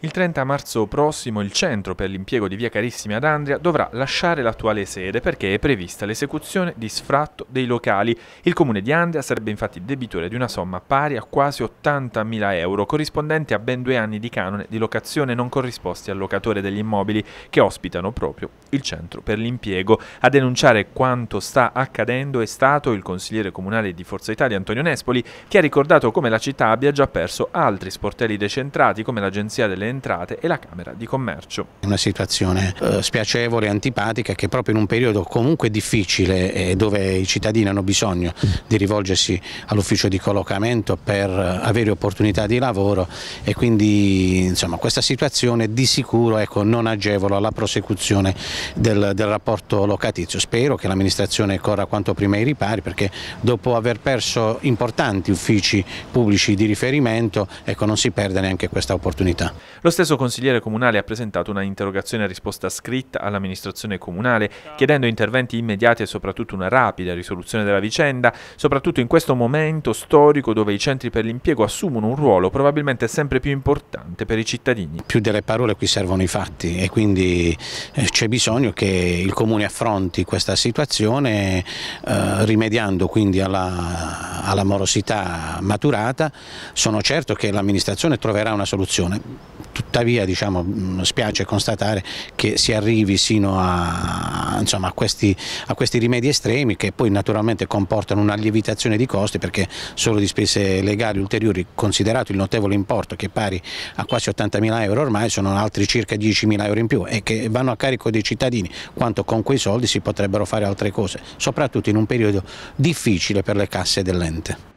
Il 30 marzo prossimo il Centro per l'impiego di Via Carissimi ad Andria dovrà lasciare l'attuale sede perché è prevista l'esecuzione di sfratto dei locali. Il comune di Andria sarebbe infatti debitore di una somma pari a quasi 80.000 euro, corrispondente a ben due anni di canone di locazione non corrisposti al locatore degli immobili che ospitano proprio il Centro per l'impiego. A denunciare quanto sta accadendo è stato il consigliere comunale di Forza Italia Antonio Nespoli che ha ricordato come la città abbia già perso altri sportelli decentrati come l'Agenzia delle delle Entrate e la Camera di Commercio. una situazione eh, spiacevole e antipatica che proprio in un periodo comunque difficile e eh, dove i cittadini hanno bisogno di rivolgersi all'ufficio di collocamento per eh, avere opportunità di lavoro e quindi insomma, questa situazione di sicuro ecco, non agevola la prosecuzione del, del rapporto locatizio. Spero che l'amministrazione corra quanto prima i ripari perché dopo aver perso importanti uffici pubblici di riferimento ecco, non si perde neanche questa opportunità. Lo stesso consigliere comunale ha presentato una interrogazione a risposta scritta all'amministrazione comunale chiedendo interventi immediati e soprattutto una rapida risoluzione della vicenda, soprattutto in questo momento storico dove i centri per l'impiego assumono un ruolo probabilmente sempre più importante per i cittadini. Più delle parole qui servono i fatti e quindi eh, c'è bisogno che il Comune affronti questa situazione eh, rimediando quindi alla alla morosità maturata, sono certo che l'amministrazione troverà una soluzione tuttavia diciamo, mm, spiace constatare che si arrivi sino a, insomma, a, questi, a, questi, rimedi estremi che poi naturalmente comportano una lievitazione di costi perché solo di spese legali ulteriori, considerato il notevole importo che è pari a quasi 80 mila euro ormai, sono altri circa 10 mila euro in più e che vanno a carico dei cittadini, quanto con quei soldi si potrebbero fare altre cose, soprattutto in un periodo difficile per le casse dell'ente.